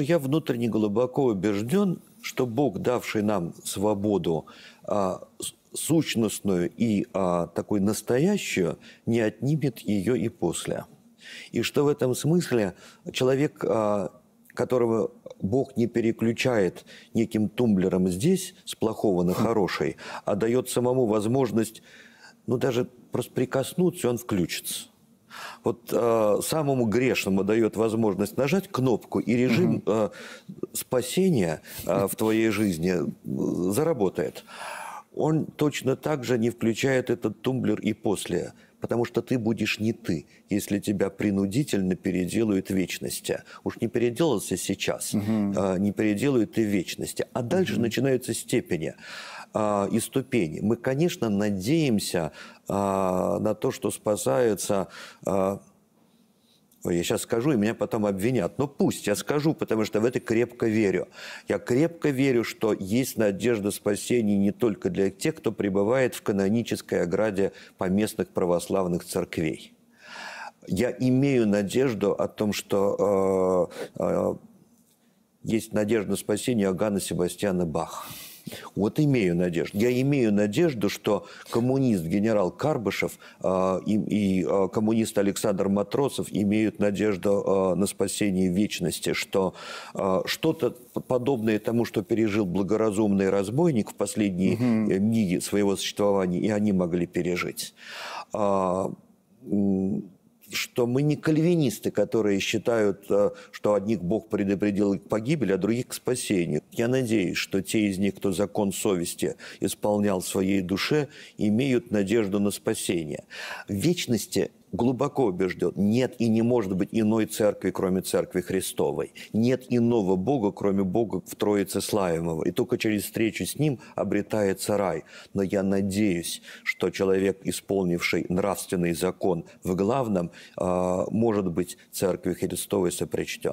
Я внутренне глубоко убежден, что Бог, давший нам свободу а, сущностную и а, такой настоящую, не отнимет ее и после. И что в этом смысле человек, а, которого Бог не переключает неким тумблером здесь с плохого на хм. хороший, а дает самому возможность, ну даже просто прикоснуться, он включится вот э, самому грешному дает возможность нажать кнопку, и режим э, спасения э, в твоей жизни э, заработает он точно так же не включает этот тумблер и после, потому что ты будешь не ты, если тебя принудительно переделают вечности. Уж не переделался сейчас, угу. не переделают ты вечности. А дальше угу. начинаются степени а, и ступени. Мы, конечно, надеемся а, на то, что спасаются ну, я сейчас скажу, и меня потом обвинят. Но ну, пусть я скажу, потому что в это крепко верю. Я крепко верю, что есть надежда спасения не только для тех, кто пребывает в канонической ограде поместных православных церквей. Я имею надежду о том, что э, э, есть надежда спасения Агана Себастьяна Баха. Вот имею надежду. Я имею надежду, что коммунист генерал Карбышев э, и, и а, коммунист Александр Матросов имеют надежду э, на спасение вечности, что э, что-то подобное тому, что пережил благоразумный разбойник в последние угу. дни своего существования, и они могли пережить. Э, что мы не кальвинисты, которые считают, э, что одних Бог предупредил к погибели, а других к спасению. Я надеюсь, что те из них, кто закон совести исполнял в своей душе, имеют надежду на спасение. В вечности глубоко убежден, нет и не может быть иной церкви, кроме церкви Христовой. Нет иного Бога, кроме Бога в Троице Славимого. И только через встречу с Ним обретается рай. Но я надеюсь, что человек, исполнивший нравственный закон в главном, а, может быть церкви Христовой сопричтен.